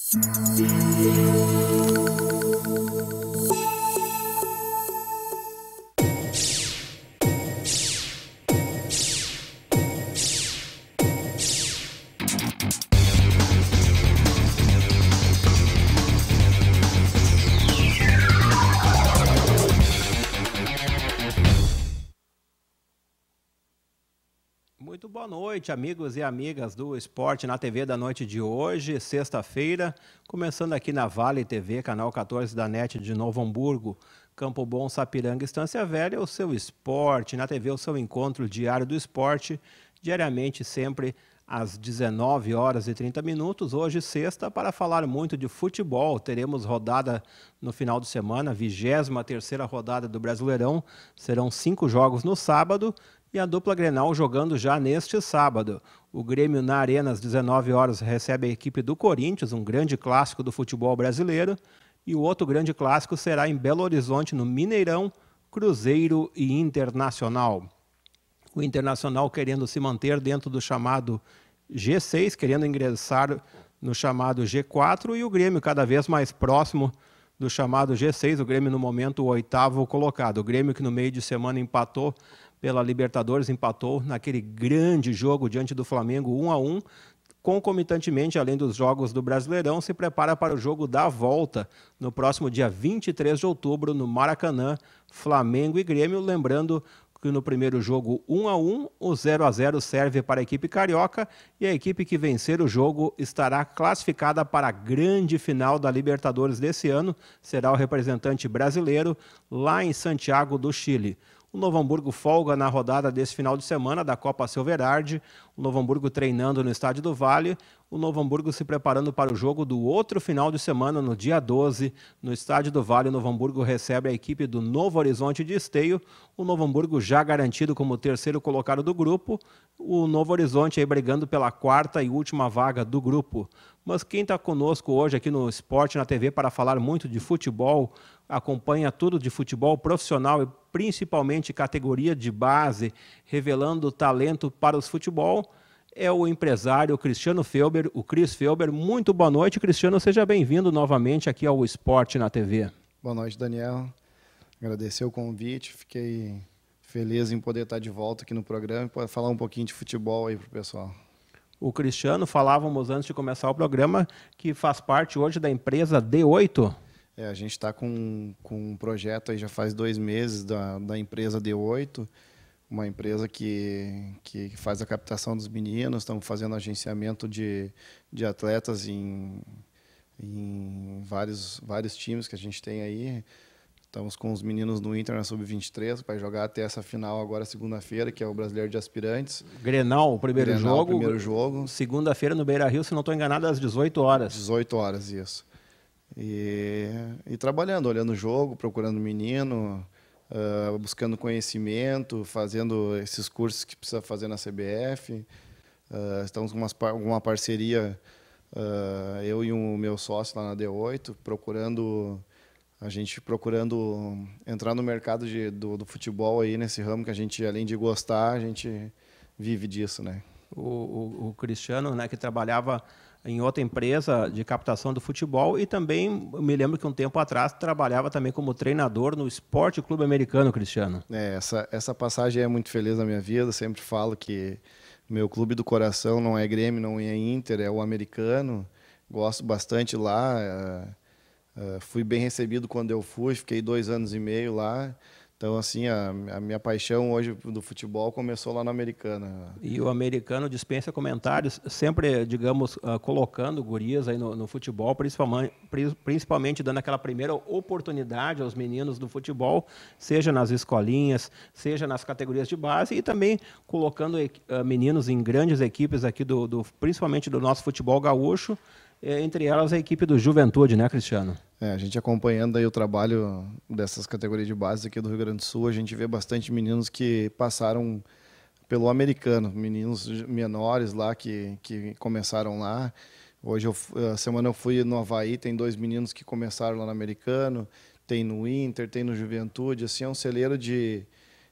Música noite, amigos e amigas do Esporte na TV da noite de hoje, sexta-feira, começando aqui na Vale TV, canal 14 da NET de Novo Hamburgo, Campo Bom, Sapiranga, Estância Velha, o seu esporte, na TV o seu encontro diário do esporte, diariamente sempre às 19 horas e 30 minutos, hoje sexta, para falar muito de futebol. Teremos rodada no final de semana, 23 terceira rodada do Brasileirão. Serão cinco jogos no sábado e a dupla Grenal jogando já neste sábado. O Grêmio na Arena às 19 horas recebe a equipe do Corinthians, um grande clássico do futebol brasileiro, e o outro grande clássico será em Belo Horizonte, no Mineirão, Cruzeiro e Internacional. O Internacional querendo se manter dentro do chamado G6, querendo ingressar no chamado G4 e o Grêmio cada vez mais próximo do chamado G6, o Grêmio no momento o oitavo colocado. O Grêmio que no meio de semana empatou pela Libertadores, empatou naquele grande jogo diante do Flamengo 1 a 1 concomitantemente, além dos jogos do Brasileirão, se prepara para o jogo da volta no próximo dia 23 de outubro no Maracanã, Flamengo e Grêmio. Lembrando que no primeiro jogo 1 a 1, o 0 a 0 serve para a equipe carioca e a equipe que vencer o jogo estará classificada para a grande final da Libertadores desse ano, será o representante brasileiro lá em Santiago do Chile. O Novo Hamburgo folga na rodada desse final de semana da Copa Silverard. O Novo Hamburgo treinando no Estádio do Vale. O Novo Hamburgo se preparando para o jogo do outro final de semana, no dia 12, no Estádio do Vale. O Novo Hamburgo recebe a equipe do Novo Horizonte de Esteio. O Novo Hamburgo já garantido como terceiro colocado do grupo. O Novo Horizonte aí brigando pela quarta e última vaga do grupo. Mas quem está conosco hoje aqui no Esporte na TV para falar muito de futebol, acompanha tudo de futebol profissional e principalmente categoria de base, revelando talento para os futebol, é o empresário Cristiano Felber, o Cris Felber. Muito boa noite, Cristiano. Seja bem-vindo novamente aqui ao Esporte na TV. Boa noite, Daniel. Agradecer o convite. Fiquei feliz em poder estar de volta aqui no programa e falar um pouquinho de futebol aí para o pessoal o Cristiano, falávamos antes de começar o programa, que faz parte hoje da empresa D8. É, a gente está com, com um projeto aí já faz dois meses da, da empresa D8, uma empresa que, que faz a captação dos meninos, estamos fazendo agenciamento de, de atletas em, em vários, vários times que a gente tem aí. Estamos com os meninos do Inter na Sub-23 para jogar até essa final agora segunda-feira, que é o Brasileiro de Aspirantes. Grenal, o primeiro Grenal, jogo. primeiro jogo. Segunda-feira no Beira-Rio, se não estou enganado, às 18 horas. 18 horas, isso. E, e trabalhando, olhando o jogo, procurando o menino, uh, buscando conhecimento, fazendo esses cursos que precisa fazer na CBF. Uh, ah, estamos com umas, uma parceria, uh, eu e o meu sócio lá na D8, procurando a gente procurando entrar no mercado de, do, do, futebol aí nesse ramo que a gente além de gostar a gente vive disso né o, o, o Cristiano né que trabalhava em outra empresa de captação do futebol e também me lembro que um tempo atrás trabalhava também como treinador no Esporte Clube Americano, Cristiano. É, essa, essa passagem é muito feliz na minha vida, sempre falo que meu clube do coração não é Grêmio, não é Inter, é o americano, gosto bastante lá, é, é, fui bem recebido quando eu fui, fiquei dois anos e meio lá, então, assim, a, a, minha paixão hoje do futebol começou lá na Americana. E o americano dispensa comentários, sempre, digamos, uh, colocando gurias aí no, no, futebol, principalmente, principalmente dando aquela primeira oportunidade aos meninos do futebol, seja nas escolinhas, seja nas categorias de base, e também colocando uh, meninos em grandes equipes aqui, do, do, principalmente do nosso futebol gaúcho, é, entre elas a equipe do Juventude, né, Cristiano? É, a gente acompanhando aí o trabalho dessas categorias de base aqui do Rio Grande do Sul, a gente vê bastante meninos que passaram pelo americano, meninos menores lá que, que começaram lá. Hoje, eu, a semana eu fui no Havaí, tem dois meninos que começaram lá no americano, tem no Inter, tem no Juventude, assim, é um celeiro de,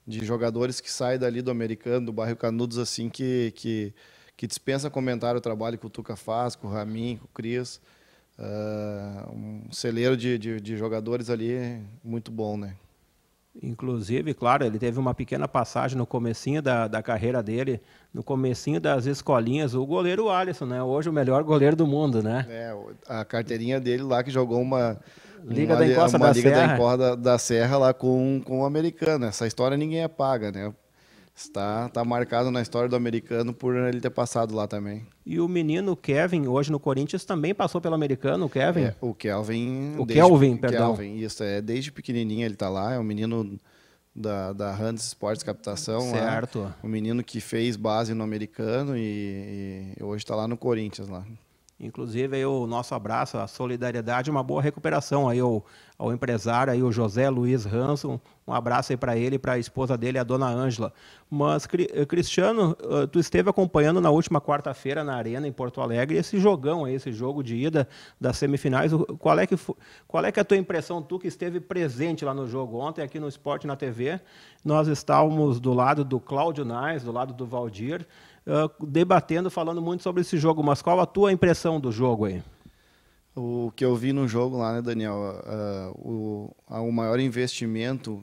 de jogadores que saem dali do americano, do bairro Canudos, assim, que, que que dispensa comentário o trabalho que o Tuca faz, com o Ramin, com o Cris. Uh, um celeiro de, de, de, jogadores ali muito bom, né? Inclusive, claro, ele teve uma pequena passagem no comecinho da, da carreira dele, no comecinho das escolinhas, o goleiro Alisson, né? Hoje o melhor goleiro do mundo, né? É, a carteirinha dele lá que jogou uma Liga uma, da Encosta uma da Liga Serra. da Encosta da, Serra lá com, com o americano. Essa história ninguém apaga, né? está, tá marcado na história do americano por ele ter passado lá também. E o menino Kevin, hoje no Corinthians, também passou pelo americano, o Kevin? É, o Kelvin. O desde, Kelvin, perdão. Kelvin, isso, é, desde pequenininho ele está lá, é um menino da, da Hans Sports Captação. Né? Certo. O um menino que fez base no americano e, e hoje está lá no Corinthians. lá. Inclusive, aí, o nosso abraço, a solidariedade, uma boa recuperação aí ao, ao empresário, aí, o José Luiz Hanson. Um abraço aí para ele e para a esposa dele, a dona Ângela. Mas, eh, Cristiano, eh, tu esteve acompanhando na última quarta-feira na Arena, em Porto Alegre, esse jogão aí, esse jogo de ida das semifinais. Qual é que, qual é, que é a tua impressão, tu que esteve presente lá no jogo ontem, aqui no Esporte na TV? Nós estávamos do lado do Cláudio Nais, do lado do Valdir debatendo, falando muito sobre esse jogo, mas qual a tua impressão do jogo aí? O que eu vi no jogo lá, né, Daniel? Uh, o, o maior investimento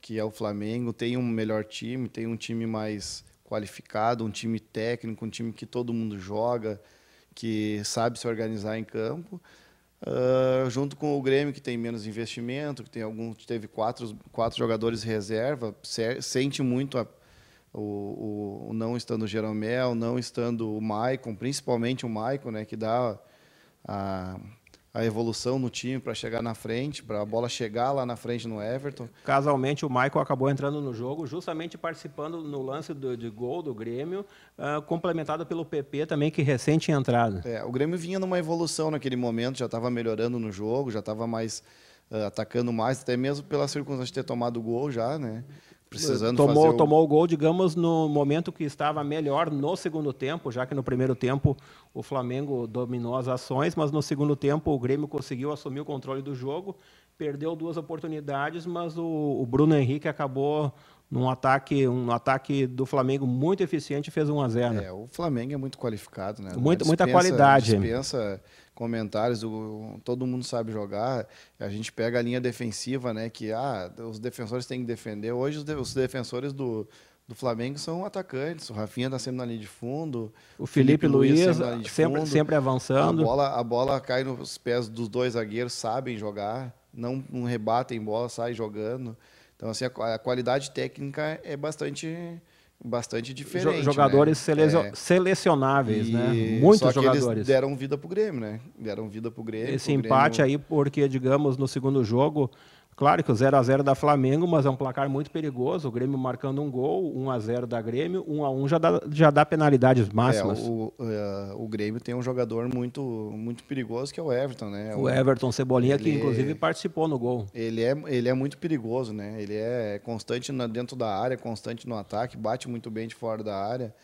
que é o Flamengo, tem um melhor time, tem um time mais qualificado, um time técnico, um time que todo mundo joga, que sabe se organizar em campo, uh, junto com o Grêmio que tem menos investimento, que tem algum teve quatro, quatro jogadores reserva, sente muito a o, o, não estando o Jeromel, não estando o Maicon, principalmente o Maicon, né, que dá a, a evolução no time para chegar na frente, para a bola chegar lá na frente no Everton. Casualmente, o Maicon acabou entrando no jogo, justamente participando no lance do, de gol do Grêmio, uh, complementado pelo PP também, que recente tinha entrado. É, o Grêmio vinha numa evolução naquele momento, já estava melhorando no jogo, já estava mais uh, atacando mais, até mesmo pela circunstância de ter tomado o gol já, né? Precisando tomou, o... tomou o gol, digamos, no momento que estava melhor no segundo tempo, já que no primeiro tempo o Flamengo dominou as ações, mas no segundo tempo o Grêmio conseguiu assumir o controle do jogo, perdeu duas oportunidades, mas o, o Bruno Henrique acabou num ataque, um ataque do Flamengo muito eficiente fez 1 a 0. É, o Flamengo é muito qualificado, né? Muito, dispensa, muita qualidade. Dispensa comentários, o, todo mundo sabe jogar. A gente pega a linha defensiva, né? Que ah, os defensores têm que defender. Hoje os, de, os defensores do, do Flamengo são atacantes. O Rafinha está sempre na linha de fundo. O Felipe, Felipe Luiz, Luiz sempre, sempre, sempre, avançando. A bola, a bola cai nos pés dos dois zagueiros, sabem jogar, não, não rebatem bola, saem jogando. Então, assim, a, a qualidade técnica é bastante bastante diferente. Jogadores né? é. selecionáveis, né? e... né? Muitos Só que jogadores. Eles deram vida pro Grêmio, né? Deram vida pro Grêmio. Esse pro empate Grêmio... aí, porque, digamos, no segundo jogo, Claro que o 0 a 0 da Flamengo, mas é um placar muito perigoso. O Grêmio marcando um gol, 1 a 0 da Grêmio, 1 a 1 já dá, já dá penalidades é, máximas. É, o, o, o, Grêmio tem um jogador muito muito perigoso que é o Everton, né? O, o Everton Cebolinha ele, que inclusive participou no gol. Ele é ele é muito perigoso, né? Ele é constante na, dentro da área, constante no ataque, bate muito bem de fora da área.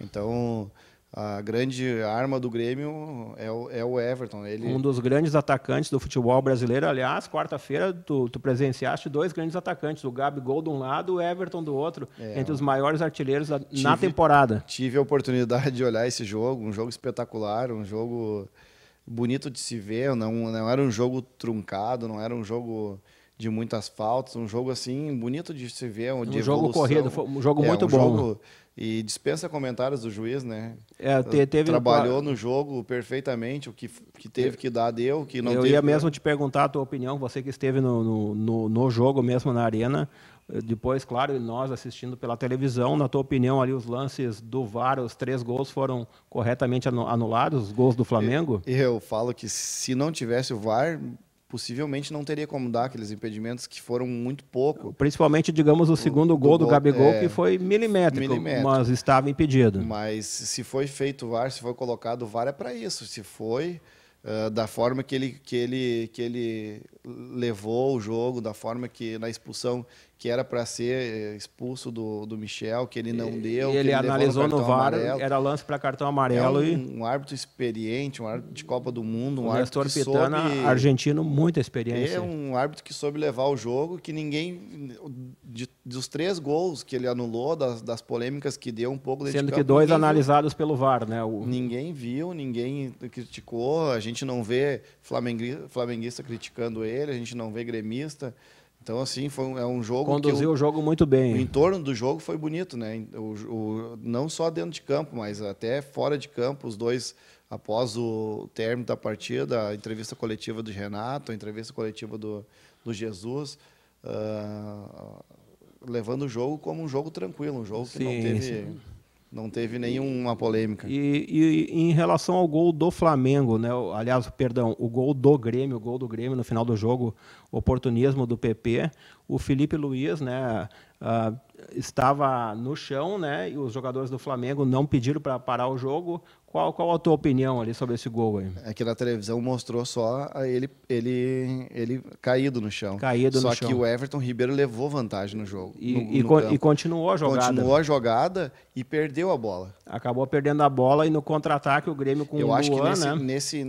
Então, a grande arma do Grêmio é o, é o Everton. Ele... Um dos grandes atacantes do futebol brasileiro. Aliás, quarta-feira tu, tu, presenciaste dois grandes atacantes, o Gabigol de um lado o Everton do outro, é, entre os maiores artilheiros da, tive, na temporada. Tive a oportunidade de olhar esse jogo, um jogo espetacular, um jogo bonito de se ver, não, não era um jogo truncado, não era um jogo de muitas faltas, um jogo assim bonito de se ver, um jogo corrido, um jogo é, muito um bom. Jogo e dispensa comentários do juiz, né? É, te, teve Trabalhou no jogo perfeitamente, o que, que teve que dar deu, que não Eu teve... ia mesmo te perguntar a tua opinião, você que esteve no, no, no, no jogo mesmo, na arena, eh, depois, claro, nós assistindo pela televisão, na tua opinião ali os lances do VAR, os três gols foram corretamente anulados, os gols do Flamengo? Eu, eu falo que se não tivesse o VAR, possivelmente não teria como dar aqueles impedimentos que foram muito pouco. Principalmente, digamos, o, o segundo gol do, do Gabigol, é, que foi milimétrico, milimétrico, mas estava impedido. Mas se foi feito o VAR, se foi colocado o VAR, é para isso. Se foi uh, da forma que ele, que, ele, que ele levou o jogo, da forma que na expulsão que era para ser eh, expulso do, do Michel, que ele não e, deu. E ele, ele analisou no, VAR, amarelo. era lance para cartão amarelo. É um, e... um árbitro experiente, um árbitro de Copa do Mundo, um o árbitro Nestor que Pitana, soube... argentino, muita experiência. É um árbitro que soube levar o jogo, que ninguém... De, dos três gols que ele anulou, das, das polêmicas que deu um pouco... Sendo que dois analisados viu. pelo VAR, né? O... Ninguém viu, ninguém criticou, a gente não vê flamenguista criticando ele, a gente não vê gremista então, assim, foi um, é um jogo. Conduziu o, o jogo muito bem. O entorno do jogo foi bonito, né? O, o, não só dentro de campo, mas até fora de campo, os dois, após o término da partida, a entrevista coletiva do Renato, a entrevista coletiva do, do Jesus. Uh, levando o jogo como um jogo tranquilo, um jogo que sim, não teve. Sim não teve nenhuma polêmica. E, e, em relação ao gol do Flamengo, né? Aliás, perdão, o gol do Grêmio, o gol do Grêmio no final do jogo, oportunismo do PP. O Felipe Luiz, né? Uh, estava no chão, né? E os jogadores do Flamengo não pediram para parar o jogo. Qual, qual a tua opinião ali sobre esse gol aí? É que na televisão mostrou só ele, ele, ele caído no chão. Caído só no chão. Só que o Everton Ribeiro levou vantagem no jogo. E, no, e, no con campo. e, continuou a jogada. Continuou a jogada e perdeu a bola. Acabou perdendo a bola e no contra-ataque o Grêmio com Eu o Luan, acho que nesse, né? nesse,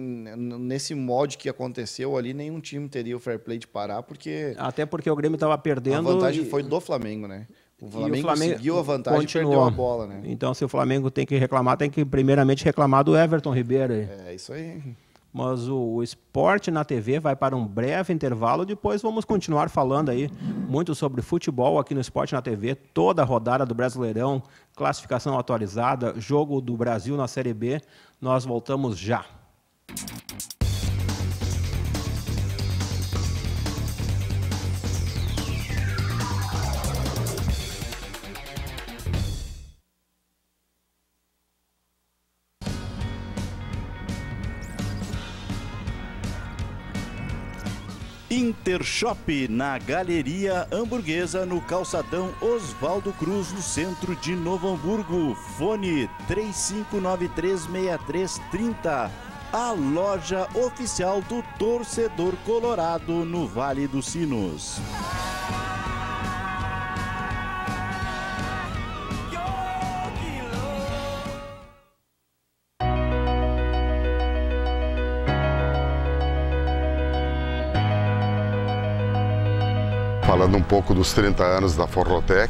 nesse molde que aconteceu ali, nenhum time teria o fair play de parar, porque... Até porque o Grêmio estava perdendo. A vantagem e... foi do Flamengo, né? O Flamengo, e o Flamengo seguiu a vantagem continuou. perdeu a bola, né? Então, se o Flamengo tem que reclamar, tem que primeiramente reclamar do Everton Ribeiro. Aí. É, isso aí. Mas o, o esporte na TV vai para um breve intervalo, depois vamos continuar falando aí muito sobre futebol aqui no Esporte na TV, toda a rodada do Brasileirão, classificação atualizada, jogo do Brasil na Série B. Nós voltamos já. Intershop na Galeria Hamburguesa no calçadão Oswaldo Cruz, no centro de Novo Hamburgo. Fone 35936330. A loja oficial do torcedor colorado no Vale dos Sinos. falando um pouco dos 30 anos da Forrotec,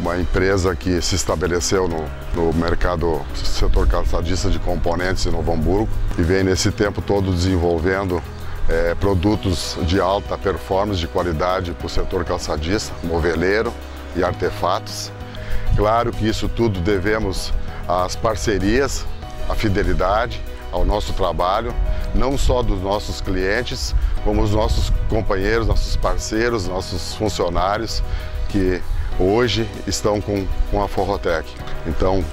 uma empresa que se estabeleceu no, no mercado setor calçadista de componentes em Novo Hamburgo e vem nesse tempo todo desenvolvendo é, produtos de alta performance, de qualidade para o setor calçadista, moveleiro e artefatos. Claro que isso tudo devemos às parcerias, à fidelidade ao nosso trabalho, não só dos nossos clientes, como os nossos companheiros, nossos parceiros, nossos funcionários que hoje estão com, com a Forrotec. Então,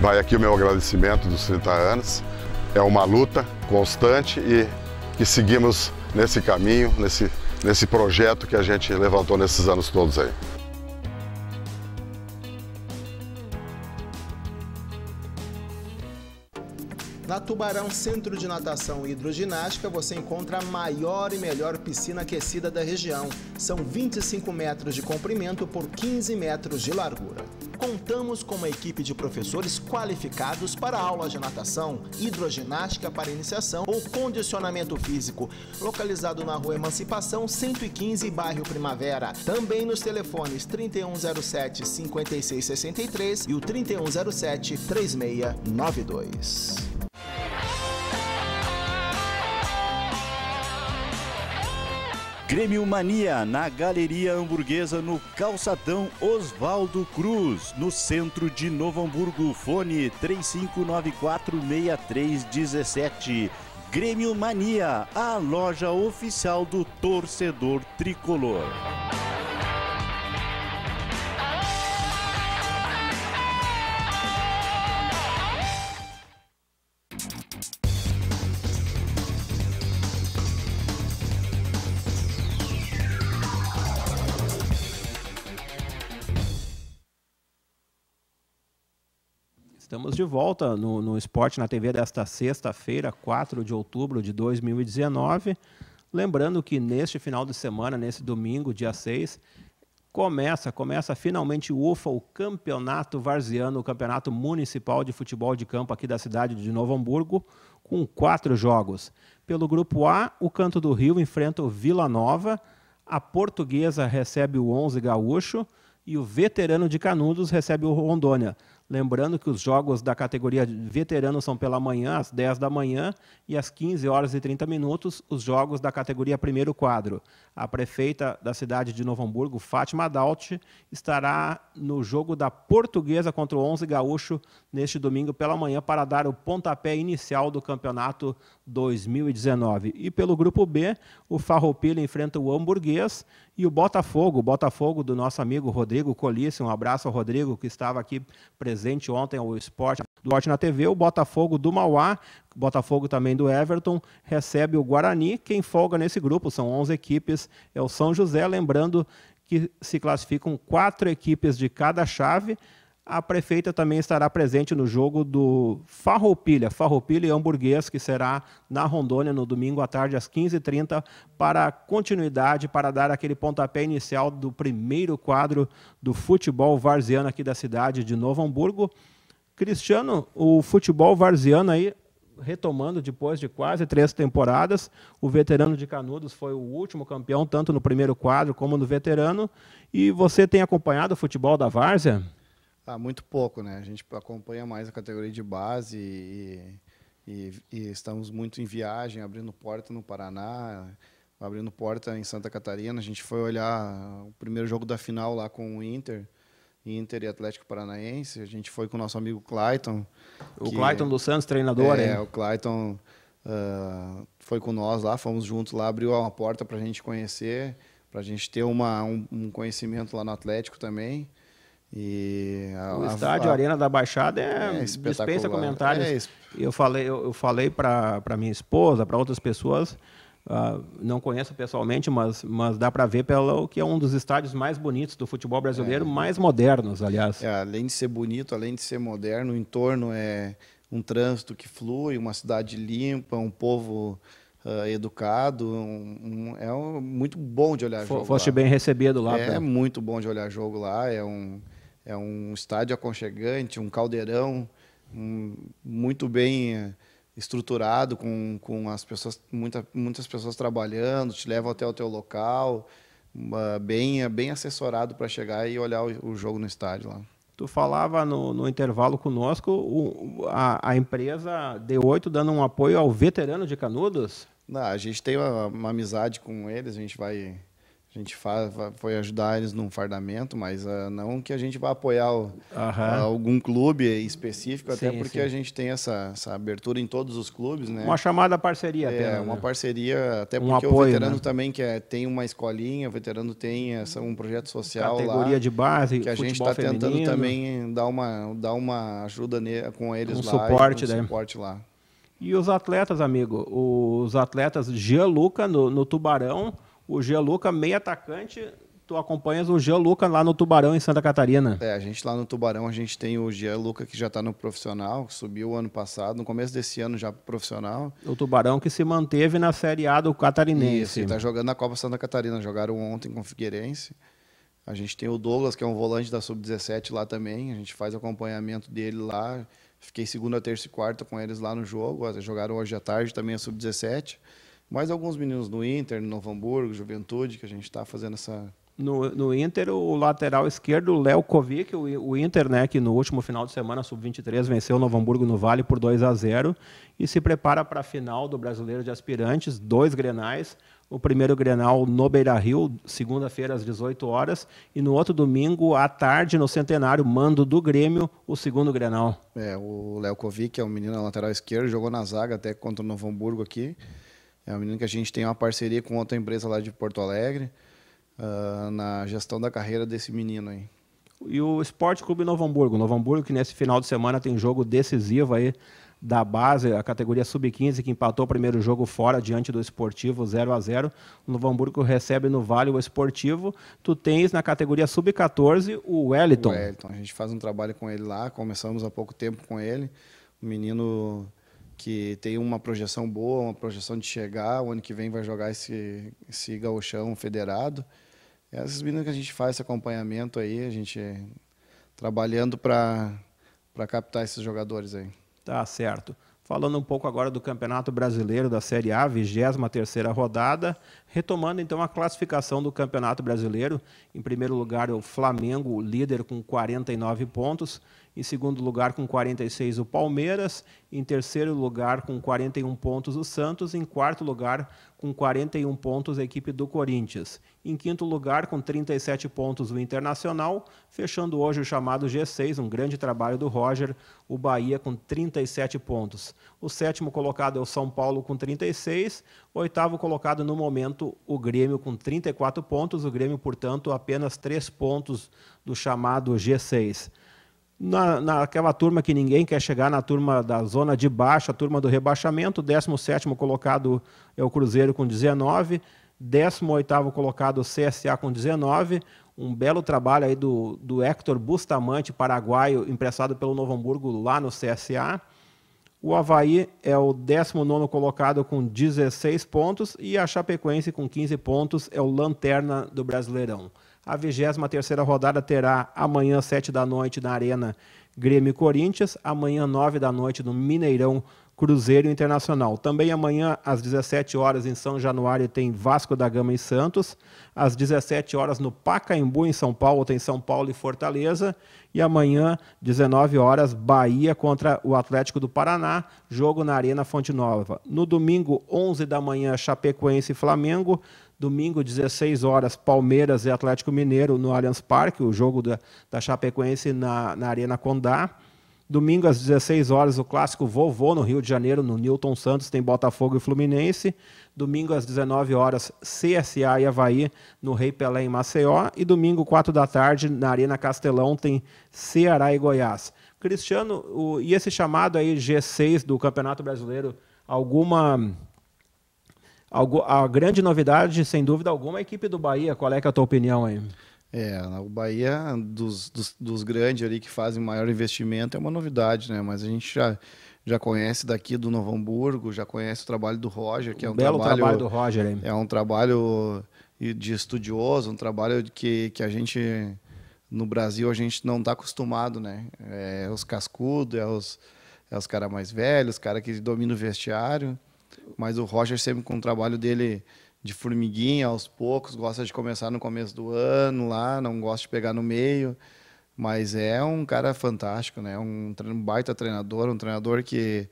vai aqui o meu agradecimento dos 30 anos. É uma luta constante e que seguimos nesse caminho, nesse, nesse projeto que a gente levantou nesses anos todos aí. Na Tubarão Centro de Natação e Hidroginástica, você encontra a maior e melhor piscina aquecida da região. São 25 metros de comprimento por 15 metros de largura. Contamos com uma equipe de professores qualificados para aulas de natação, hidroginástica para iniciação ou condicionamento físico, localizado na Rua Emancipação 115, bairro Primavera. Também nos telefones 3107 5663 e o 3107 3692. Grêmio Mania na Galeria Hamburguesa no calçadão Oswaldo Cruz, no centro de Novo Hamburgo. Fone 35946317. Grêmio Mania, a loja oficial do torcedor tricolor. Estamos de volta no, no Esporte na TV desta sexta-feira, 4 de outubro de 2019. Lembrando que neste final de semana, nesse domingo, dia 6, começa, começa finalmente o UFA, o Campeonato Varziano, o Campeonato Municipal de Futebol de Campo aqui da cidade de Novo Hamburgo, com quatro jogos. Pelo grupo A, o Canto do Rio enfrenta o Vila Nova, a Portuguesa recebe o 11 Gaúcho e o Veterano de Canudos recebe o Rondônia. Lembrando que os jogos da categoria veterano são pela manhã, às 10 da manhã, e às 15 horas e 30 minutos, os jogos da categoria primeiro quadro. A prefeita da cidade de Novo Hamburgo, Fátima Daut, estará no jogo da Portuguesa contra o 11 Gaúcho neste domingo pela manhã para dar o pontapé inicial do campeonato 2019. E pelo grupo B, o Farroupilha enfrenta o Hamburguês e o Botafogo, o Botafogo do nosso amigo Rodrigo Colice, um abraço ao Rodrigo que estava aqui presente ontem ao Esporte do Norte na TV, o Botafogo do Mauá, Botafogo também do Everton, recebe o Guarani, quem folga nesse grupo, são 11 equipes, é o São José, lembrando que se classificam quatro equipes de cada chave, a prefeita também estará presente no jogo do Farroupilha, Farroupilha e Hamburguês, que será na Rondônia no domingo à tarde às 15h30 para continuidade, para dar aquele pontapé inicial do primeiro quadro do futebol varziano aqui da cidade de Novo Hamburgo. Cristiano, o futebol varziano aí retomando depois de quase três temporadas. O veterano de Canudos foi o último campeão, tanto no primeiro quadro como no veterano. E você tem acompanhado o futebol da Várzea? Ah, muito pouco, né? A gente acompanha mais a categoria de base e, e, e estamos muito em viagem, abrindo porta no Paraná, abrindo porta em Santa Catarina. A gente foi olhar o primeiro jogo da final lá com o Inter, Inter e Atlético Paranaense. A gente foi com o nosso amigo Clayton. O Clayton dos Santos, treinador, é? É, o Clayton uh, foi com nós lá, fomos juntos lá, abriu uma porta para a gente conhecer, para a gente ter uma, um, um, conhecimento lá no Atlético também. E a, o estádio a, a, Arena da Baixada é, é dispensa comentários. É eu falei, eu, eu falei para minha esposa, para outras pessoas, uh, não conheço pessoalmente, mas, mas dá para ver pelo que é um dos estádios mais bonitos do futebol brasileiro, é. mais modernos, aliás. É, além de ser bonito, além de ser moderno, o entorno é um trânsito que flui, uma cidade limpa, um povo Uh, educado. Um, um, é um, muito bom de olhar F jogo. Foste lá. bem recebido lá. É pra... muito bom de olhar jogo lá. É um, é um estádio aconchegante, um caldeirão um, muito bem eh, estruturado, com, com as pessoas, muita, muitas pessoas trabalhando, te levam até o teu local, bem, eh, bem assessorado para chegar e olhar o, o, jogo no estádio lá. Tu falava no, no intervalo conosco, o, a, a, empresa D8 dando um apoio ao veterano de Canudos? Não, a gente tem uma, uma amizade com eles, a gente vai a gente faz, foi ajudar eles num fardamento, mas uh, não que a gente vá apoiar o, ah, algum clube específico, sim, até porque sim. a gente tem essa, essa abertura em todos os clubes, né? Uma chamada parceria, É, uma né? parceria, até um porque apoio, o veterano né? também que é, tem uma escolinha, o veterano tem essa, um projeto social Categoria lá, de base, que a gente está tentando também dar uma, dar uma ajuda ne, com eles um lá. Suporte, um né? suporte lá. E os atletas, amigo? Os atletas Gianluca no, no Tubarão o Gia Luca, meio atacante, tu acompanhas o Gia Luca lá no Tubarão, em Santa Catarina. É, a gente lá no Tubarão, a gente tem o Gia Luca, que já está no profissional, subiu ano passado, no começo desse ano já profissional. O Tubarão que se manteve na Série A do Catarinense. Isso, está jogando na Copa Santa Catarina, jogaram ontem com o Figueirense. A gente tem o Douglas, que é um volante da Sub-17 lá também, a gente faz acompanhamento dele lá. Fiquei segunda, terça e quarta com eles lá no jogo, jogaram hoje à tarde também a Sub-17 mais alguns meninos no Inter, no Novo Hamburgo, Juventude, que a gente está fazendo essa. No, no Inter, o lateral esquerdo, Léo Kovic, o, o Inter, né, que no último final de semana, sub-23, venceu o Novo Hamburgo no Vale por 2 a 0 e se prepara para a final do Brasileiro de Aspirantes, dois grenais, o primeiro Grenal no Beira-Rio, segunda-feira às 18 horas, e no outro domingo à tarde no Centenário, mando do Grêmio, o segundo Grenal. É, o Léo Kovic é um menino lateral esquerdo, jogou na zaga até contra o Novo Hamburgo aqui. É um menino que a gente tem uma parceria com outra empresa lá de Porto Alegre, uh, na gestão da carreira desse menino aí. E o Esporte Clube Novo Hamburgo. Novo Hamburgo que nesse final de semana tem jogo decisivo aí da base, a categoria sub-15, que empatou o primeiro jogo fora diante do Esportivo 0 a 0 O Novo Hamburgo recebe no Vale o Esportivo. Tu tens na categoria sub-14 o Wellington. O Wellington, a gente faz um trabalho com ele lá, começamos há pouco tempo com ele. O menino que tem uma projeção boa, uma projeção de chegar, o ano que vem vai jogar esse, esse gauchão federado. E essas meninas que a gente faz esse acompanhamento aí, a gente trabalhando para captar esses jogadores aí. Tá certo. Falando um pouco agora do Campeonato Brasileiro da Série A, 23 rodada, retomando então a classificação do Campeonato Brasileiro. Em primeiro lugar, o Flamengo, líder com 49 pontos. Em segundo lugar, com 46, o Palmeiras. Em terceiro lugar, com 41 pontos, o Santos. Em quarto lugar, com 41 pontos a equipe do Corinthians. Em quinto lugar, com 37 pontos, o Internacional, fechando hoje o chamado G6, um grande trabalho do Roger, o Bahia com 37 pontos. O sétimo colocado é o São Paulo com 36, oitavo colocado no momento o Grêmio com 34 pontos, o Grêmio, portanto, apenas 3 pontos do chamado G6 na, naquela turma que ninguém quer chegar, na turma da zona de baixo, a turma do rebaixamento. 17 colocado é o Cruzeiro com 19. 18 colocado o CSA com 19. Um belo trabalho aí do, do Hector Bustamante, paraguaio, emprestado pelo Novo Hamburgo lá no CSA. O Havaí é o 19 colocado com 16 pontos e a Chapecoense com 15 pontos é o lanterna do Brasileirão. A 23 rodada terá amanhã, 7 da noite, na Arena Grêmio Corinthians. Amanhã, 9 da noite, no Mineirão Cruzeiro Internacional. Também amanhã, às 17 horas, em São Januário, tem Vasco da Gama e Santos. Às 17 horas, no Pacaembu, em São Paulo, tem São Paulo e Fortaleza. E amanhã, 19 horas, Bahia contra o Atlético do Paraná, jogo na Arena Fonte Nova. No domingo, 11 da manhã, Chapecoense e Flamengo. Domingo, 16 horas, Palmeiras e Atlético Mineiro no Allianz Parque, o jogo da, da Chapecoense na, na Arena Condá. Domingo, às 16 horas, o clássico Vovô no Rio de Janeiro, no Newton Santos, tem Botafogo e Fluminense. Domingo, às 19 horas, CSA e Havaí, no Rei Pelé em Maceió. E domingo, 4 da tarde, na Arena Castelão, tem Ceará e Goiás. Cristiano, o, e esse chamado aí G6 do Campeonato Brasileiro, alguma Algo, a grande novidade, sem dúvida alguma, é a equipe do Bahia. Qual é, é a tua opinião aí? É, o Bahia, dos, dos, dos, grandes ali que fazem maior investimento, é uma novidade, né? Mas a gente já, já conhece daqui do Novo Hamburgo, já conhece o trabalho do Roger, que um é um belo trabalho, trabalho do Roger. Hein? É um trabalho de estudioso, um trabalho que, que a gente, no Brasil, a gente não está acostumado, né? É os cascudos, é os, é os caras mais velhos, os caras que dominam o vestiário. Mas o Roger sempre com o trabalho dele de formiguinha aos poucos, gosta de começar no começo do ano lá, não gosta de pegar no meio. Mas é um cara fantástico, né? É um baita treinador, um treinador que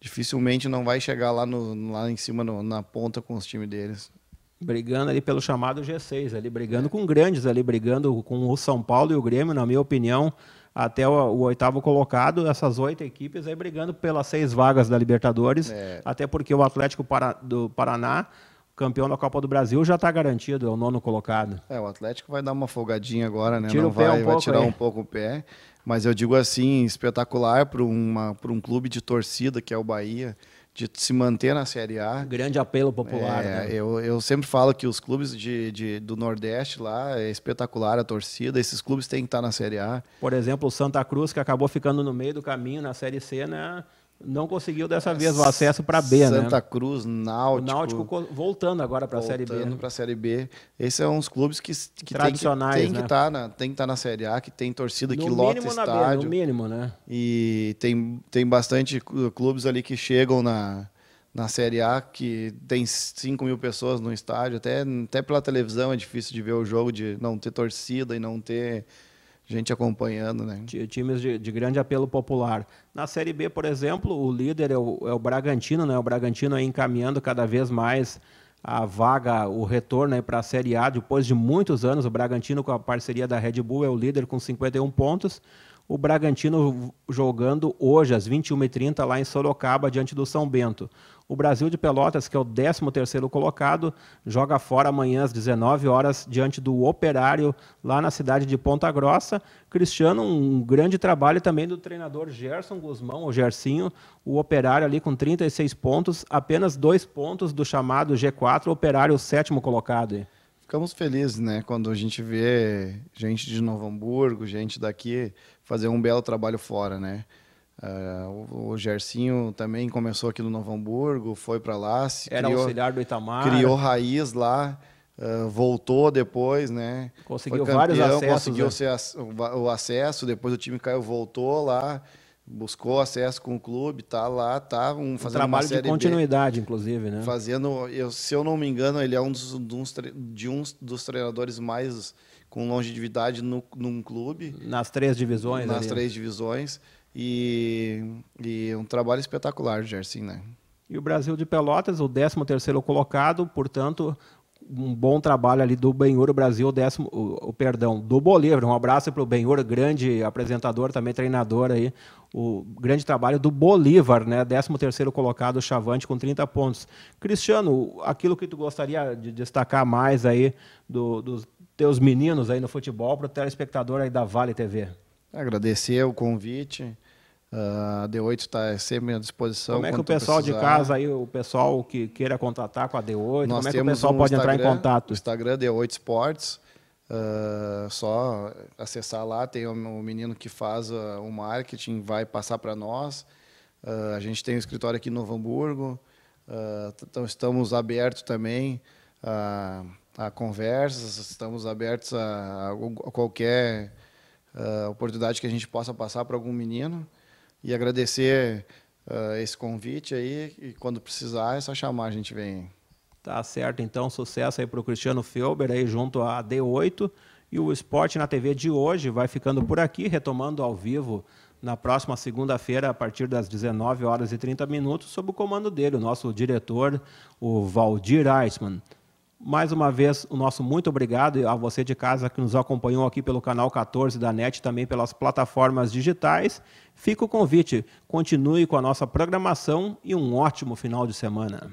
dificilmente não vai chegar lá, no, lá em cima, no, na ponta com os times deles brigando ali pelo chamado G6, ali brigando com grandes, ali brigando com o São Paulo e o Grêmio, na minha opinião, até o, o oitavo colocado, essas oito equipes aí brigando pelas seis vagas da Libertadores, é. até porque o Atlético para, do Paraná, campeão da Copa do Brasil, já está garantido, é o nono colocado. É, o Atlético vai dar uma folgadinha agora, né? Tira Não o pé vai, um pouco, vai tirar aí. É. um pouco o pé. Mas eu digo assim, espetacular para um clube de torcida que é o Bahia de se manter na Série A. Um grande apelo popular, é, né? Eu, eu sempre falo que os clubes de, de, do Nordeste lá é espetacular a torcida, esses clubes têm que estar na Série A. Por exemplo, o Santa Cruz, que acabou ficando no meio do caminho na Série C, né? não conseguiu dessa vez o acesso para B, Santa né? Santa Cruz, Náutico. O Náutico voltando agora para a Série B. Voltando né? para a Série B. Esses são é os uns clubes que, que Tradicionais, tem que né? estar tá na, tem que tá na Série A, que tem torcida, no que lota estádio. B, no mínimo, né? E tem, tem bastante clubes ali que chegam na, na Série A, que tem 5 mil pessoas no estádio. Até, até pela televisão é difícil de ver o jogo, de não ter torcida e não ter gente acompanhando, né? Times de, de, grande apelo popular. Na Série B, por exemplo, o líder é o, é o Bragantino, né? O Bragantino aí encaminhando cada vez mais a vaga, o retorno para a Série A. Depois de muitos anos, o Bragantino, com a parceria da Red Bull, é o líder com 51 pontos o Bragantino jogando hoje às 21h30 lá em Sorocaba, diante do São Bento. O Brasil de Pelotas, que é o 13º colocado, joga fora amanhã às 19 horas diante do Operário, lá na cidade de Ponta Grossa. Cristiano, um grande trabalho também do treinador Gerson Guzmão, o Gersinho, o Operário ali com 36 pontos, apenas dois pontos do chamado G4, Operário o sétimo colocado ficamos felizes, né? Quando a gente vê gente de Novo Hamburgo, gente daqui, fazer um belo trabalho fora, né? Uh, o, Gercinho Gersinho também começou aqui no Novo Hamburgo, foi para lá. Era criou, auxiliar do Itamar. Criou raiz lá, uh, voltou depois, né? Conseguiu campeão, vários acessos. Conseguiu né? o acesso, depois o time caiu, voltou lá buscou acesso com o clube, tá lá, tá um, fazendo um trabalho de continuidade, B, inclusive, né? Fazendo, eu, se eu não me engano, ele é um dos, de um dos treinadores mais com longevidade no, num clube. Nas três divisões. Nas ali. Né? três divisões e, e um trabalho espetacular, Gerson, né? E o Brasil de Pelotas, o 13 terceiro colocado, portanto, um bom trabalho ali do Benhor Brasil, o décimo, o, o, perdão, do Bolívar. Um abraço para o Benhor, grande apresentador, também treinador aí. O grande trabalho do Bolívar, né? 13 terceiro colocado, Chavante, com 30 pontos. Cristiano, aquilo que tu gostaria de destacar mais aí do, dos teus meninos aí no futebol para o telespectador aí da Vale TV? Agradecer o convite, a ah, D8 está sempre à disposição. Como é que o pessoal precisar. de casa aí, o pessoal que queira contratar com a D8, Nós como é que o pessoal um pode entrar em contato? O Instagram D8 Sports. Uh, só acessar lá, tem o um, um menino que faz ah, o uh, marketing, vai passar para nós. Uh, a gente tem um escritório aqui em Novo Hamburgo, então estamos abertos também a, a conversas, estamos abertos a, a, a qualquer oportunidade que a gente possa passar para algum menino. E agradecer uh, esse convite aí. E quando precisar, é só chamar, a gente vem. Tá certo, então. Sucesso aí para o Cristiano Felber aí junto à D8. E o Esporte na TV de hoje vai ficando por aqui, retomando ao vivo na próxima segunda-feira, a partir das 19 horas e 30 minutos, sob o comando dele, o nosso diretor, o Valdir Eisman. Mais uma vez, o nosso muito obrigado a você de casa que nos acompanhou aqui pelo canal 14 da NET, também pelas plataformas digitais. Fica o convite, continue com a nossa programação e um ótimo final de semana.